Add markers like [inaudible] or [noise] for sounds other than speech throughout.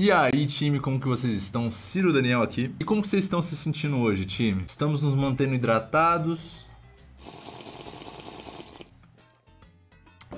E aí, time, como que vocês estão? Ciro Daniel aqui. E como que vocês estão se sentindo hoje, time? Estamos nos mantendo hidratados,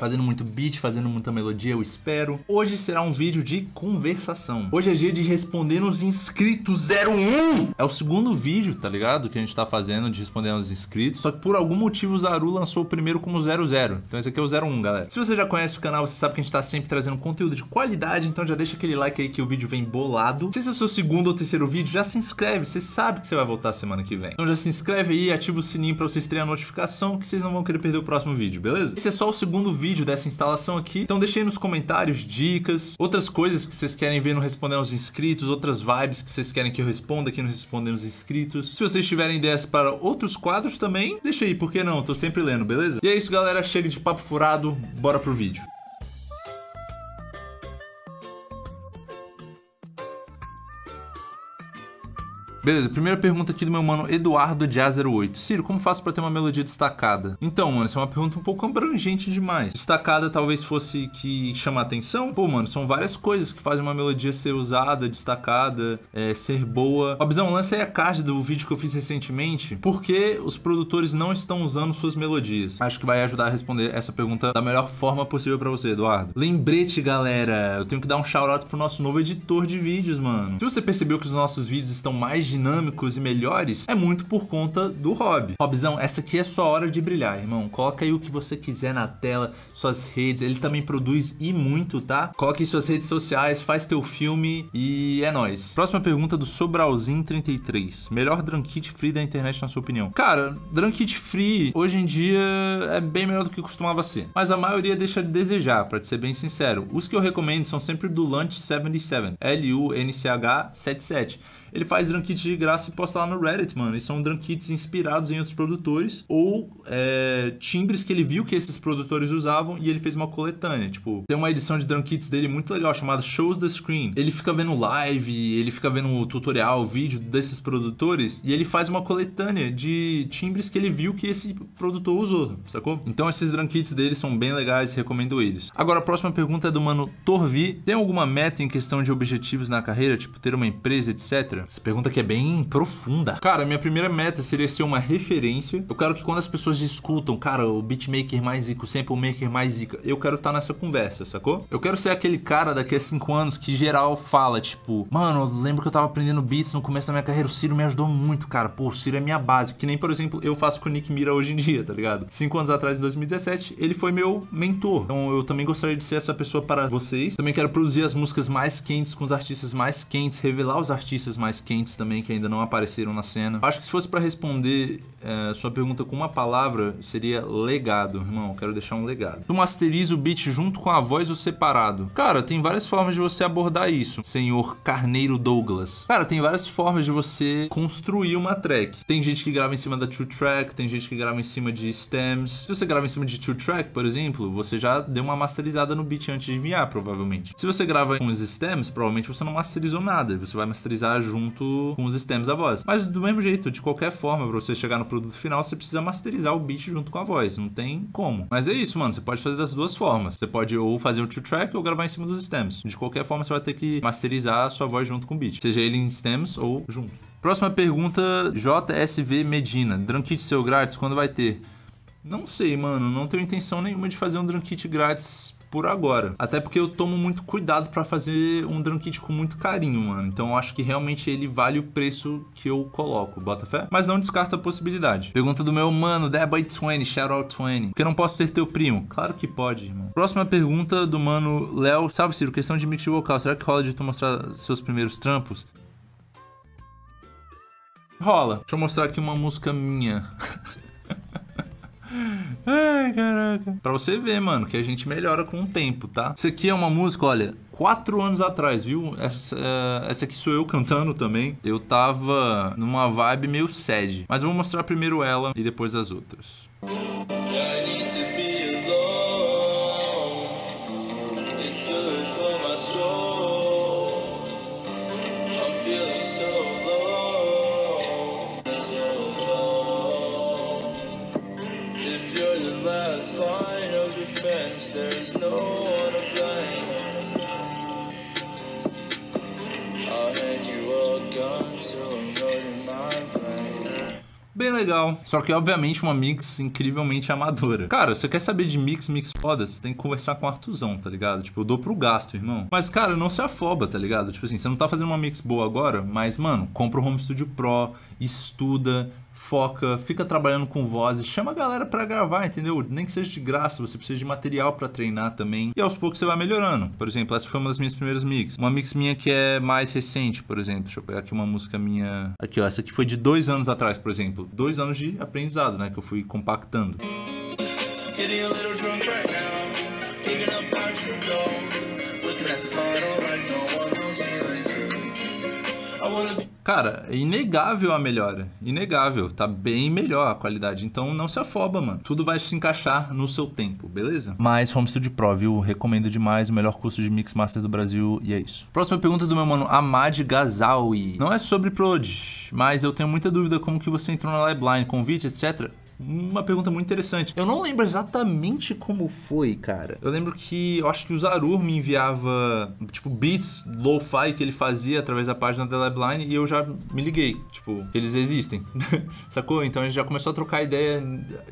fazendo muito beat, fazendo muita melodia, eu espero. Hoje será um vídeo de conversação. Hoje é dia de responder nos inscritos 01. É o segundo vídeo, tá ligado? Que a gente tá fazendo de responder aos inscritos. Só que por algum motivo o Zaru lançou o primeiro como 00. Então esse aqui é o 01, galera. Se você já conhece o canal, você sabe que a gente tá sempre trazendo conteúdo de qualidade. Então já deixa aquele like aí que o vídeo vem bolado. Se esse é o seu segundo ou terceiro vídeo, já se inscreve. Você sabe que você vai voltar semana que vem. Então já se inscreve aí, ativa o sininho pra vocês terem a notificação que vocês não vão querer perder o próximo vídeo, beleza? Esse é só o segundo vídeo vídeo dessa instalação aqui. Então deixe aí nos comentários dicas, outras coisas que vocês querem ver no Responder aos Inscritos, outras vibes que vocês querem que eu responda aqui no Responder aos Inscritos. Se vocês tiverem ideias para outros quadros também, deixa aí, por que não? Tô sempre lendo, beleza? E é isso, galera. Chega de papo furado, bora pro vídeo. Beleza, primeira pergunta aqui do meu mano Eduardo de A08. Ciro, como faço para ter uma melodia destacada? Então, mano, isso é uma pergunta um pouco abrangente demais. Destacada talvez fosse que chama atenção. Pô, mano, são várias coisas que fazem uma melodia ser usada, destacada, é, ser boa. Obzão, lança aí a card do vídeo que eu fiz recentemente. Por que os produtores não estão usando suas melodias? Acho que vai ajudar a responder essa pergunta da melhor forma possível para você, Eduardo. Lembrete, galera, eu tenho que dar um shout-out pro nosso novo editor de vídeos, mano. Se você percebeu que os nossos vídeos estão mais dinâmicos e melhores é muito por conta do Rob. Robzão, essa aqui é sua hora de brilhar, irmão. Coloca aí o que você quiser na tela, suas redes. Ele também produz e muito, tá? Coloque suas redes sociais, faz teu filme e é nóis. Próxima pergunta do Sobralzinho33. Melhor drunkit free da internet, na sua opinião? Cara, drunkit free hoje em dia é bem melhor do que costumava ser. Mas a maioria deixa de desejar, pra te ser bem sincero. Os que eu recomendo são sempre do Lunch 77. L-U-N-C-H 77 ele faz drum kits de graça e posta lá no Reddit, mano. E são drum kits inspirados em outros produtores ou é, timbres que ele viu que esses produtores usavam e ele fez uma coletânea. Tipo, tem uma edição de drum kits dele muito legal chamada Shows the Screen. Ele fica vendo live, ele fica vendo tutorial, vídeo desses produtores e ele faz uma coletânea de timbres que ele viu que esse produtor usou, sacou? Então esses drum kits dele são bem legais, recomendo eles. Agora a próxima pergunta é do mano Torvi. Tem alguma meta em questão de objetivos na carreira, tipo ter uma empresa, etc? brasileira? Essa pergunta que é bem profunda. Cara, minha primeira meta seria ser uma referência. Eu quero que quando as pessoas discutam, cara, o beatmaker mais rico, o sample maker mais zica, eu quero estar tá nessa conversa, sacou? Eu quero ser aquele cara daqui a cinco anos que geral fala, tipo, mano, eu lembro que eu tava aprendendo beats no começo da minha carreira, o Ciro me ajudou muito, cara. Pô, o Ciro é minha base. Que nem, por exemplo, eu faço com o Nick Mira hoje em dia, tá ligado? Cinco anos atrás, em 2017, ele foi meu mentor. Então eu também gostaria de ser essa pessoa para vocês. Também quero produzir as músicas mais quentes com os artistas mais quentes, revelar os artistas mais mais quentes também que ainda não apareceram na cena. Acho que se fosse para responder é, sua pergunta com uma palavra, seria legado, irmão. Quero deixar um legado. Tu masteriza o beat junto com a voz ou separado? Cara, tem várias formas de você abordar isso, senhor Carneiro Douglas. Cara, tem várias formas de você construir uma track. Tem gente que grava em cima da two track, tem gente que grava em cima de stems. Se você grava em cima de two track, por exemplo, você já deu uma masterizada no beat antes de enviar, provavelmente. Se você grava com os stems, provavelmente você não masterizou nada. Você vai masterizar junto junto com os stems da voz. Mas do mesmo jeito, de qualquer forma, para você chegar no produto final, você precisa masterizar o beat junto com a voz, não tem como. Mas é isso, mano, você pode fazer das duas formas. Você pode ou fazer o two track ou gravar em cima dos stems. De qualquer forma, você vai ter que masterizar a sua voz junto com o beat, seja ele em stems ou junto. Próxima pergunta, JSV Medina. Drunkit seu grátis, quando vai ter? Não sei, mano. Não tenho intenção nenhuma de fazer um drum kit grátis por agora. Até porque eu tomo muito cuidado para fazer um drum kit com muito carinho, mano. Então eu acho que realmente ele vale o preço que eu coloco, bota fé? Mas não descarta a possibilidade. Pergunta do meu mano, deboy 20 Shoutout20. Porque não posso ser teu primo? Claro que pode, irmão. Próxima pergunta do mano Léo. Salve, Ciro, questão de mix vocal. Será que rola de tu mostrar seus primeiros trampos? Rola. Deixa eu mostrar aqui uma música minha. [laughs] Ai, caraca. Pra você ver, mano, que a gente melhora com o tempo, tá? Isso aqui é uma música, olha, quatro anos atrás, viu? Essa, é, essa aqui sou eu cantando também. Eu tava numa vibe meio sad. Mas eu vou mostrar primeiro ela e depois as outras. Yeah, bem legal. Só que, obviamente, uma mix incrivelmente amadora. Cara, você quer saber de mix, mix foda? Você tem que conversar com o Artuzão, tá ligado? Tipo, eu dou pro gasto, irmão. Mas, cara, não se afoba, tá ligado? Tipo assim, você não tá fazendo uma mix boa agora, mas, mano, compra o Home Studio Pro, estuda, foca, fica trabalhando com vozes, chama a galera para gravar, entendeu? Nem que seja de graça, você precisa de material para treinar também. E aos poucos você vai melhorando. Por exemplo, essa foi uma das minhas primeiras mix. Uma mix minha que é mais recente, por exemplo. Deixa eu pegar aqui uma música minha. Aqui, ó. Essa aqui foi de dois anos atrás, por exemplo. Dois anos de aprendizado, né? Que eu fui compactando. Looking at the bottle like no one knows anything. Cara, é inegável a melhora. Inegável. Tá bem melhor a qualidade. Então não se afoba, mano. Tudo vai se encaixar no seu tempo, beleza? Mas Home Studio Pro, viu? Recomendo demais. O melhor curso de Mix Master do Brasil. E é isso. Próxima pergunta do meu mano Amad Gazawi. Não é sobre Prod, mas eu tenho muita dúvida como que você entrou na Liveline, convite, etc uma pergunta muito interessante. Eu não lembro exatamente como foi, cara. Eu lembro que eu acho que o Zarur me enviava, tipo, beats lo-fi que ele fazia através da página da Labline e eu já me liguei. Tipo, eles existem. [laughs] Sacou? Então a gente já começou a trocar ideia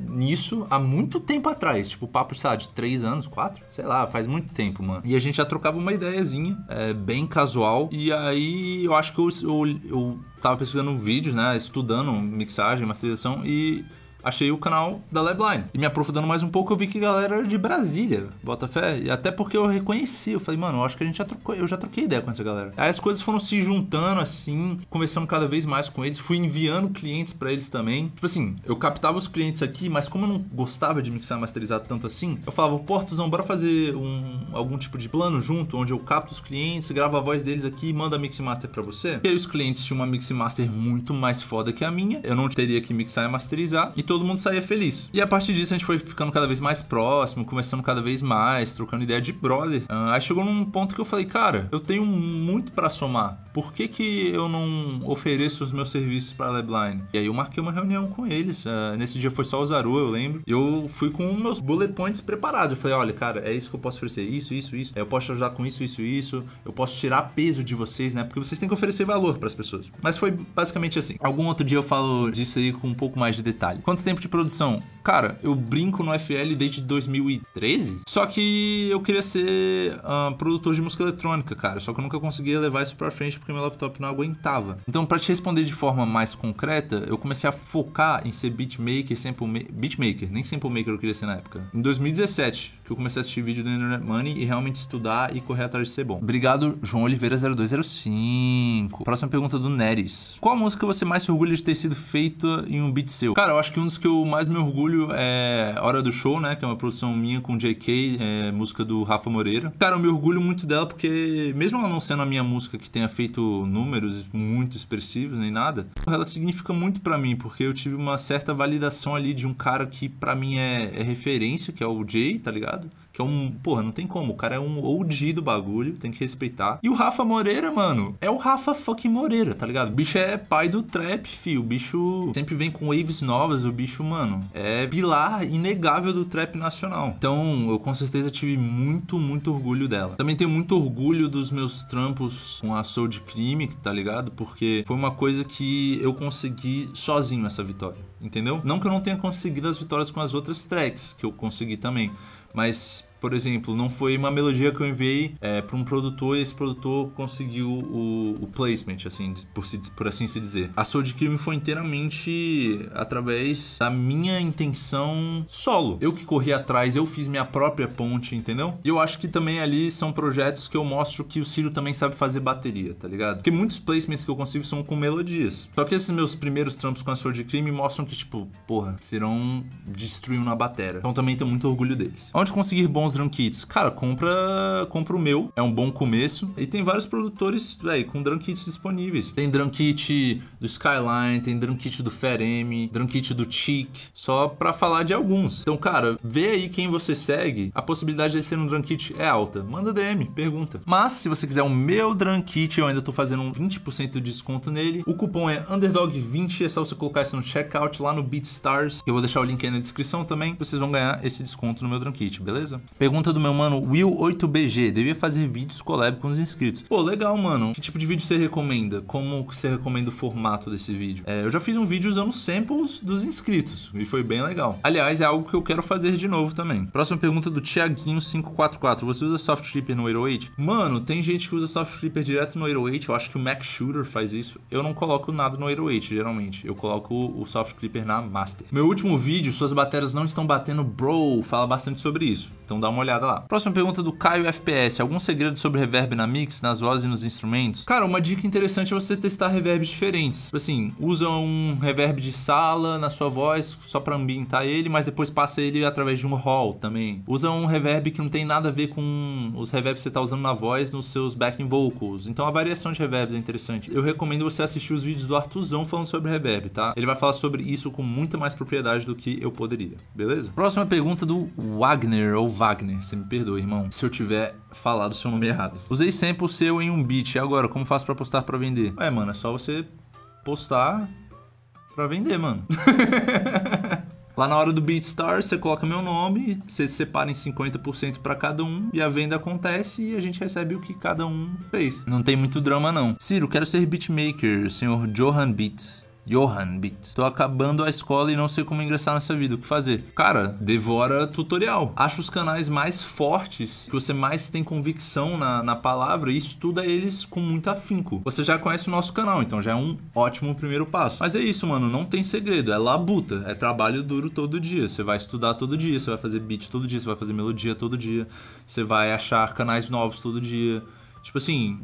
nisso há muito tempo atrás. Tipo, papo, sei lá, de três anos, quatro, sei lá, faz muito tempo, mano. E a gente já trocava uma ideiazinha, é, bem casual. E aí eu acho que eu, eu, eu tava pesquisando vídeos, né? Estudando mixagem, masterização e achei o canal da Labline. E me aprofundando mais um pouco, eu vi que a galera era de Brasília, Botafé. E até porque eu reconheci, eu falei, mano, eu acho que a gente já trocou, eu já troquei ideia com essa galera. Aí as coisas foram se juntando assim, conversando cada vez mais com eles, fui enviando clientes para eles também. Tipo assim, eu captava os clientes aqui, mas como eu não gostava de mixar e masterizar tanto assim, eu falava, Portuzão, bora fazer um, algum tipo de plano junto, onde eu capto os clientes, gravo a voz deles aqui e mando a mix master para você. E aí os clientes tinham uma mix master muito mais foda que a minha, eu não teria que mixar e masterizar, e todo todo mundo saía feliz. E a partir disso a gente foi ficando cada vez mais próximo, começando cada vez mais, trocando ideia de brother. Uh, aí chegou num ponto que eu falei, cara, eu tenho muito para somar. Por que, que eu não ofereço os meus serviços para a Labline? E aí eu marquei uma reunião com eles. Uh, nesse dia foi só o Zaru, eu lembro. Eu fui com meus bullet points preparados. Eu falei, olha, cara, é isso que eu posso oferecer. Isso, isso, isso. Eu posso te ajudar com isso, isso, isso. Eu posso tirar peso de vocês, né? Porque vocês têm que oferecer valor para as pessoas. Mas foi basicamente assim. Algum outro dia eu falo disso aí com um pouco mais de detalhe. Quando quanto tempo de produção? cara, eu brinco no FL desde 2013, só que eu queria ser uh, produtor de música eletrônica, cara, só que eu nunca conseguia levar isso pra frente porque meu laptop não aguentava. Então, para te responder de forma mais concreta, eu comecei a focar em ser beatmaker, sample ma beatmaker, nem sample maker eu queria ser na época. Em 2017, que eu comecei a assistir vídeo do Internet Money e realmente estudar e correr atrás de ser bom. Obrigado, João Oliveira 0205. Próxima pergunta do Neres. Qual música você mais se orgulha de ter sido feita em um beat seu? Cara, eu acho que um dos que eu mais me orgulho é, Hora do Show, né? Que é uma produção minha com JK, é, música do Rafa Moreira. Cara, eu me orgulho muito dela porque, mesmo ela não sendo a minha música que tenha feito números muito expressivos nem nada, ela significa muito para mim, porque eu tive uma certa validação ali de um cara que para mim é, é referência, que é o Jay, tá ligado? que é um. Porra, não tem como. O cara é um OG do bagulho, tem que respeitar. E o Rafa Moreira, mano, é o Rafa fucking Moreira, tá ligado? O bicho é pai do trap, fio. O bicho sempre vem com waves novas. O bicho, mano, é pilar inegável do trap nacional. Então, eu com certeza tive muito, muito orgulho dela. Também tenho muito orgulho dos meus trampos com a Soul de Crime, tá ligado? Porque foi uma coisa que eu consegui sozinho essa vitória, entendeu? Não que eu não tenha conseguido as vitórias com as outras tracks, que eu consegui também, mas por exemplo, não foi uma melodia que eu enviei é, para um produtor e esse produtor conseguiu o, o placement, assim, por, se, por assim se dizer. A Soul de Crime foi inteiramente através da minha intenção solo. Eu que corri atrás, eu fiz minha própria ponte, entendeu? E eu acho que também ali são projetos que eu mostro que o Ciro também sabe fazer bateria, tá ligado? Porque muitos placements que eu consigo são com melodias. Só que esses meus primeiros trampos com a Soul de Crime mostram que, tipo, porra, Cirão destruiu na bateria Então também tenho muito orgulho deles. Onde conseguir bons bons drum kits? Cara, compra, compra o meu, é um bom começo. E tem vários produtores, velho, com drum kits disponíveis. Tem drum kit do Skyline, tem drum kit do Ferem, drum kit do Chic, só pra falar de alguns. Então, cara, vê aí quem você segue, a possibilidade de ser um drum kit é alta. Manda DM, pergunta. Mas, se você quiser o meu drum kit, eu ainda tô fazendo um 20% de desconto nele. O cupom é Underdog20, é só você colocar isso no checkout lá no BeatStars. Eu vou deixar o link aí na descrição também. Vocês vão ganhar esse desconto no meu drum kit, beleza? Pergunta do meu mano Will8BG. Devia fazer vídeos collab com os inscritos. Pô, legal, mano. Que tipo de vídeo você recomenda? Como você recomenda o formato desse vídeo? É, eu já fiz um vídeo usando samples dos inscritos. E foi bem legal. Aliás, é algo que eu quero fazer de novo também. Próxima pergunta do Thiaguinho544. Você usa Soft Clipper no Hero 8? Mano, tem gente que usa Soft Clipper direto no Hero 8. Eu acho que o Mac Shooter faz isso. Eu não coloco nada no Hero 8, geralmente. Eu coloco o Soft Clipper na Master. Meu último vídeo, suas baterias não estão batendo, bro. Fala bastante sobre isso. Então dá uma olhada lá. Próxima pergunta do Caio FPS. Algum segredo sobre reverb na mix, nas vozes e nos instrumentos? Cara, uma dica interessante é você testar reverbs diferentes. Tipo assim, usa um reverb de sala na sua voz só para ambientar ele, mas depois passa ele através de um hall também. Usa um reverb que não tem nada a ver com os reverbs que você tá usando na voz nos seus backing vocals. Então a variação de reverbs é interessante. Eu recomendo você assistir os vídeos do Artuzão falando sobre reverb, tá? Ele vai falar sobre isso com muita mais propriedade do que eu poderia, beleza? Próxima pergunta do Wagner ou Wagner, você me perdoa, irmão, se eu tiver falado seu nome errado. Usei sempre o seu em um beat, e agora, como faço para postar para vender? É, mano, é só você postar para vender, mano. [laughs] Lá na hora do BeatStar, você coloca meu nome, você separa em 50% para cada um e a venda acontece e a gente recebe o que cada um fez. Não tem muito drama não. Ciro, quero ser beatmaker, senhor Johan Beat. Johan beat. Tô acabando a escola e não sei como ingressar nessa vida, o que fazer? Cara, devora tutorial. Acha os canais mais fortes, que você mais tem convicção na, na palavra e estuda eles com muito afinco. Você já conhece o nosso canal, então já é um ótimo primeiro passo. Mas é isso, mano, não tem segredo, é labuta, é trabalho duro todo dia. Você vai estudar todo dia, você vai fazer beat todo dia, você vai fazer melodia todo dia, você vai achar canais novos todo dia. Tipo assim,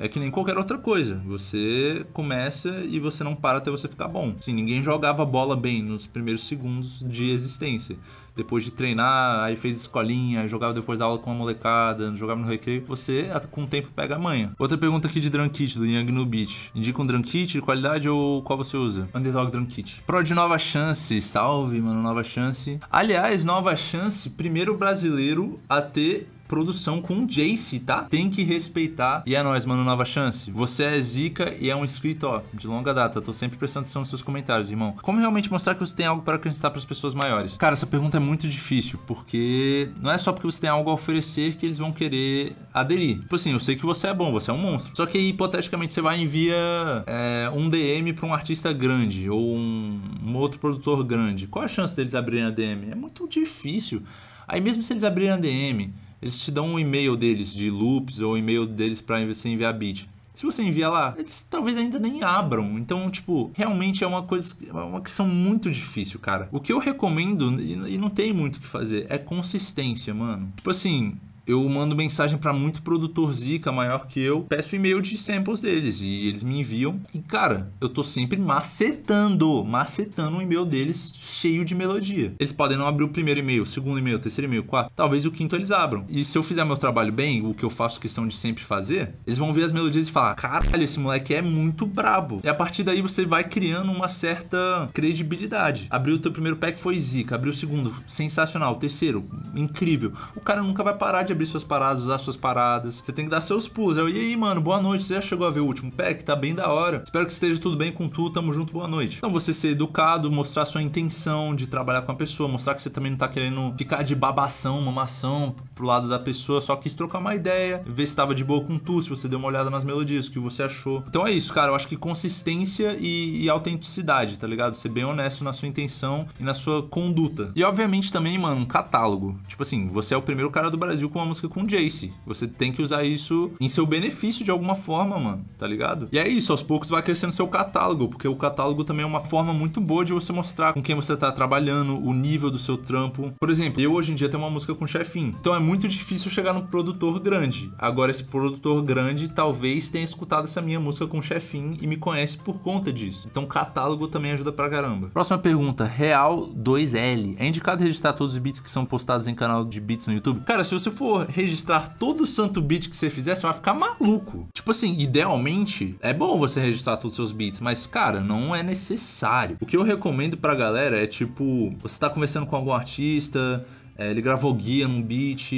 é que nem qualquer outra coisa. Você começa e você não para até você ficar bom. Assim, ninguém jogava bola bem nos primeiros segundos de existência. Depois de treinar, aí fez escolinha, jogava depois da aula com uma molecada, jogava no recreio, você com o tempo pega a manha. Outra pergunta aqui de Drunkit, do Young no Beach. Indica um Drunkit de qualidade ou qual você usa? Underdog Drunkit. Pro de Nova Chance, salve, mano, Nova Chance. Aliás, Nova Chance, primeiro brasileiro a ter produção com o Jace, tá? Tem que respeitar. E é nóis, mano, nova chance. Você é zica e é um inscrito, ó, de longa data. Tô sempre prestando atenção nos seus comentários, irmão. Como realmente mostrar que você tem algo para acrescentar para as pessoas maiores? Cara, essa pergunta é muito difícil, porque não é só porque você tem algo a oferecer que eles vão querer aderir. Tipo assim, eu sei que você é bom, você é um monstro. Só que hipoteticamente, você vai enviar é, um DM para um artista grande ou um, um outro produtor grande. Qual a chance deles abrirem a DM? É muito difícil. Aí mesmo se eles abrirem a DM, eles te dão um e-mail deles de loops ou um e-mail deles para você enviar beat Se você enviar lá, eles talvez ainda nem abram. Então, tipo, realmente é uma coisa, é uma questão muito difícil, cara. O que eu recomendo, e não tem muito o que fazer, é consistência, mano. Tipo assim, eu mando mensagem para muito produtor zica maior que eu, peço e-mail de samples deles e eles me enviam. E cara, eu tô sempre macetando, macetando o e-mail deles cheio de melodia. Eles podem não abrir o primeiro e-mail, segundo e-mail, terceiro e-mail, quarto, talvez o quinto eles abram. E se eu fizer meu trabalho bem, o que eu faço questão de sempre fazer, eles vão ver as melodias e falar: "Caralho, esse moleque é muito brabo". E a partir daí você vai criando uma certa credibilidade. Abriu o teu primeiro pack foi zica, abriu o segundo, sensacional, o terceiro, incrível. O cara nunca vai parar de abrir suas paradas, usar suas paradas. Você tem que dar seus pulls. Eu, e aí, mano, boa noite. Você já chegou a ver o último pack? Tá bem da hora. Espero que esteja tudo bem com tu. Tamo junto, boa noite. Então, você ser educado, mostrar sua intenção de trabalhar com a pessoa, mostrar que você também não tá querendo ficar de babação, mamação pro lado da pessoa, só quis trocar uma ideia, ver se tava de boa com tu, se você deu uma olhada nas melodias, o que você achou. Então é isso, cara. Eu acho que consistência e, e autenticidade, tá ligado? Ser bem honesto na sua intenção e na sua conduta. E obviamente também, mano, um catálogo. Tipo assim, você é o primeiro cara do Brasil com uma música com Jace. Você tem que usar isso em seu benefício de alguma forma, mano, tá ligado? E é isso, aos poucos vai crescendo seu catálogo, porque o catálogo também é uma forma muito boa de você mostrar com quem você tá trabalhando, o nível do seu trampo. Por exemplo, eu hoje em dia tenho uma música com chefinho. Então é muito difícil chegar num produtor grande. Agora, esse produtor grande talvez tenha escutado essa minha música com chefinho e me conhece por conta disso. Então, catálogo também ajuda pra caramba. Próxima pergunta: Real 2L. É indicado registrar todos os beats que são postados em canal de beats no YouTube? Cara, se você for for registrar todo o santo beat que você fizer, você vai ficar maluco. Tipo assim, idealmente, é bom você registrar todos os seus beats, mas, cara, não é necessário. O que eu recomendo pra galera é, tipo, você tá conversando com algum artista, é, ele gravou guia num beat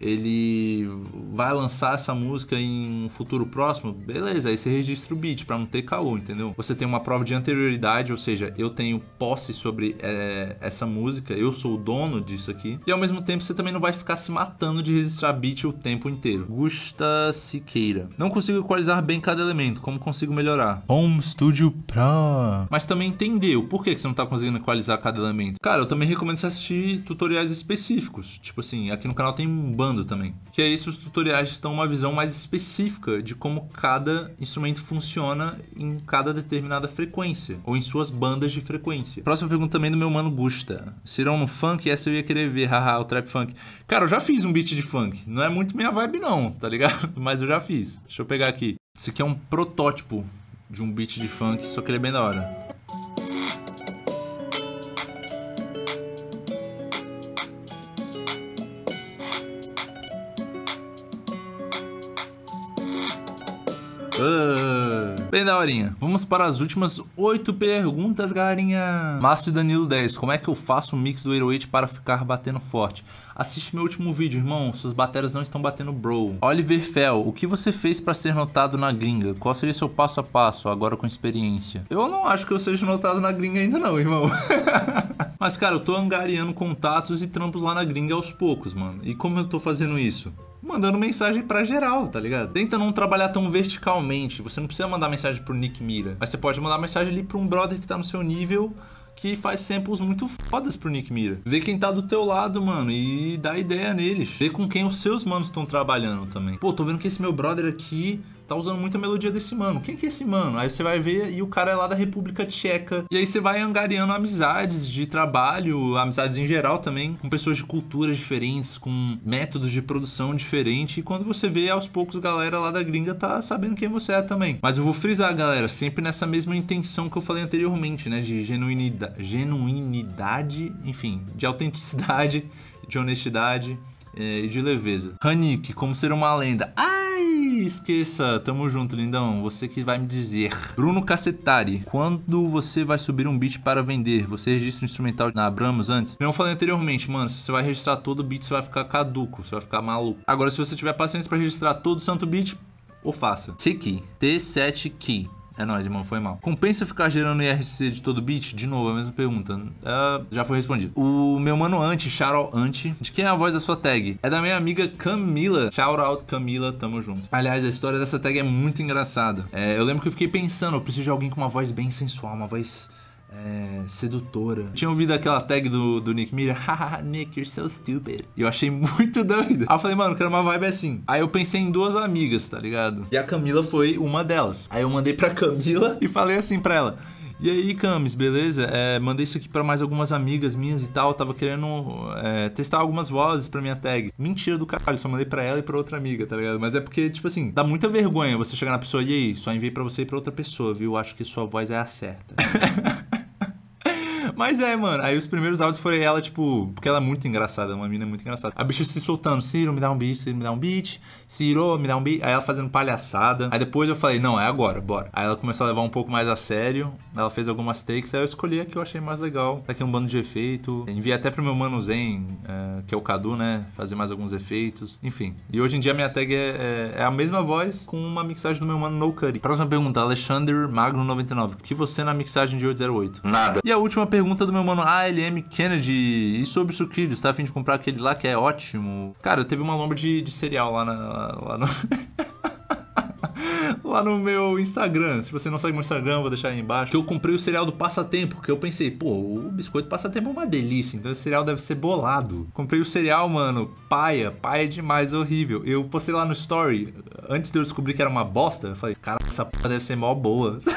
ele vai lançar essa música em um futuro próximo, beleza, aí você registra o beat para não ter caô, entendeu? Você tem uma prova de anterioridade, ou seja, eu tenho posse sobre é, essa música, eu sou o dono disso aqui, e ao mesmo tempo você também não vai ficar se matando de registrar beat o tempo inteiro. Gusta Siqueira. Não consigo equalizar bem cada elemento, como consigo melhorar? Home Studio Pro. Mas também entendeu por que você não tá conseguindo equalizar cada elemento. Cara, eu também recomendo você assistir tutoriais específicos. Tipo assim, aqui no canal tem um bando também. Que é isso, os tutoriais estão uma visão mais específica de como cada instrumento funciona em cada determinada frequência, ou em suas bandas de frequência. Próxima pergunta também do meu mano Gusta. Serão no funk? Essa eu ia querer ver, [laughs] haha, o trap funk. Cara, eu já fiz um beat de funk. Não é muito minha vibe não, tá ligado? [laughs] Mas eu já fiz. Deixa eu pegar aqui. Isso aqui é um protótipo de um beat de funk, só que ele é bem da hora. Uh, bem daorinha. Vamos para as últimas oito perguntas, galerinha. Márcio e Danilo 10. Como é que eu faço o um mix do Hero 8 para ficar batendo forte? Assiste meu último vídeo, irmão. Suas baterias não estão batendo, bro. Oliver Fell. O que você fez para ser notado na gringa? Qual seria seu passo a passo, agora com experiência? Eu não acho que eu seja notado na gringa ainda não, irmão. [laughs] Mas, cara, eu tô angariando contatos e trampos lá na gringa aos poucos, mano. E como eu tô fazendo isso? mandando mensagem para geral, tá ligado? Tenta não trabalhar tão verticalmente. Você não precisa mandar mensagem pro Nick Mira, mas você pode mandar mensagem ali para um brother que tá no seu nível que faz samples muito fodas pro Nick Mira. Vê quem tá do teu lado, mano, e dá ideia neles. Vê com quem os seus manos estão trabalhando também. Pô, tô vendo que esse meu brother aqui tá usando muita melodia desse mano. Quem que é esse mano? Aí você vai ver e o cara é lá da República Tcheca. E aí você vai angariando amizades de trabalho, amizades em geral também, com pessoas de culturas diferentes, com métodos de produção diferente. E quando você vê, aos poucos, a galera lá da gringa tá sabendo quem você é também. Mas eu vou frisar, galera, sempre nessa mesma intenção que eu falei anteriormente, né? De genuinidade, genuinidade enfim, de autenticidade, de honestidade eh, e de leveza. Hanik, como ser uma lenda. Ah! esqueça, tamo junto, lindão. Você que vai me dizer. Bruno Cacetari, quando você vai subir um beat para vender? Você registra o instrumental na Abramos antes? eu falei anteriormente, mano. Se você vai registrar todo o beat, você vai ficar caduco, você vai ficar maluco. Agora, se você tiver paciência para registrar todo o santo beat, ou faça. key T7 Key. É nóis, irmão, foi mal. Compensa ficar gerando IRC de todo beat? De novo, a mesma pergunta. Uh, já foi respondido. O meu mano anti, Charol anti, de quem é a voz da sua tag? É da minha amiga Camila. Shout out Camila, tamo junto. Aliás, a história dessa tag é muito engraçada. É, eu lembro que eu fiquei pensando, eu preciso de alguém com uma voz bem sensual, uma voz é, sedutora. Tinha ouvido aquela tag do, do Nick Miller, [laughs] haha, Nick, you're so stupid. E eu achei muito [laughs] doido. Aí eu falei, mano, quero uma vibe assim. Aí eu pensei em duas amigas, tá ligado? E a Camila foi uma delas. Aí eu mandei pra [laughs] Camila e falei assim pra ela. E aí, Camis, beleza? É, mandei isso aqui para mais algumas amigas minhas e tal. tava querendo é, testar algumas vozes pra minha tag. Mentira do caralho, só mandei pra ela e pra outra amiga, tá ligado? Mas é porque, tipo assim, dá muita vergonha você chegar na pessoa e aí, só enviei pra você e pra outra pessoa, viu? Acho que sua voz é a certa. Mas é, mano. Aí os primeiros áudios foram ela, tipo, porque ela é muito engraçada, uma mina muito engraçada. A bicha se soltando, Ciro, me dá um beat, Ciro, me dá um beat, Ciro, me dá um beat. Aí ela fazendo palhaçada. Aí depois eu falei, não, é agora, bora. Aí ela começou a levar um pouco mais a sério. Ela fez algumas takes, aí eu escolhi a que eu achei mais legal. Tá aqui um bando de efeito. Enviei até pro meu mano Zen, é, que é o Cadu, né? Fazer mais alguns efeitos. Enfim. E hoje em dia minha tag é, é, é a mesma voz com uma mixagem do meu mano No Curry. Próxima pergunta, Alexander Magno 99. O que você na mixagem de 808? Nada. E a última pergunta pergunta do meu mano ALM ah, é Kennedy. E sobre sucrilhos, está a fim de comprar aquele lá que é ótimo? Cara, teve uma lombra de, de cereal lá, na, lá no... [laughs] lá no meu Instagram. Se você não segue meu Instagram, vou deixar aí embaixo. Que eu comprei o cereal do passatempo, que eu pensei, pô, o biscoito passatempo é uma delícia, então esse cereal deve ser bolado. Comprei o cereal, mano, paia, paia demais, horrível. Eu postei lá no story, antes de eu descobrir que era uma bosta, eu falei, cara, essa p... deve ser mó boa. [laughs]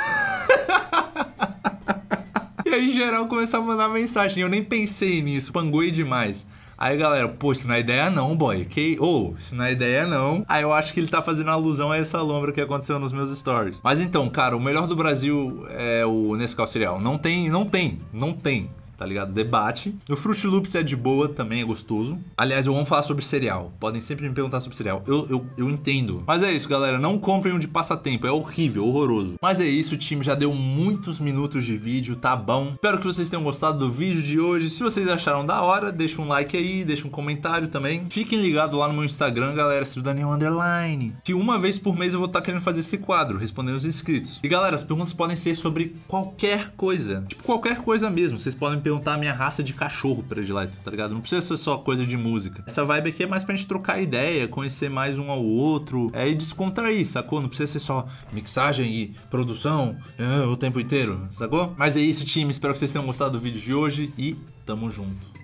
E aí geral começou a mandar mensagem. Eu nem pensei nisso, panguei demais. Aí galera, pô, isso não é ideia não, boy. Que... Ou, oh, isso não é ideia não. Aí eu acho que ele tá fazendo alusão a essa lombra que aconteceu nos meus stories. Mas então, cara, o melhor do Brasil é o Nescau Cereal. Não tem, não tem, não tem tá ligado? Debate. O Fruit Loops é de boa, também é gostoso. Aliás, eu vou falar sobre cereal. Podem sempre me perguntar sobre cereal. Eu, eu, eu entendo. Mas é isso, galera. Não comprem um de passatempo. É horrível, horroroso. Mas é isso, time. Já deu muitos minutos de vídeo, tá bom? Espero que vocês tenham gostado do vídeo de hoje. Se vocês acharam da hora, deixa um like aí, deixa um comentário também. Fiquem ligados lá no meu Instagram, galera, Ciro Daniel Underline. Que uma vez por mês eu vou estar tá querendo fazer esse quadro, respondendo os inscritos. E galera, as perguntas podem ser sobre qualquer coisa. Tipo, qualquer coisa mesmo. Vocês podem me perguntar a minha raça de cachorro predileta, tá ligado? Não precisa ser só coisa de música. Essa vibe aqui é mais pra gente trocar ideia, conhecer mais um ao outro, é, e descontrair, sacou? Não precisa ser só mixagem e produção eh, o tempo inteiro, sacou? Mas é isso, time. Espero que vocês tenham gostado do vídeo de hoje e tamo junto.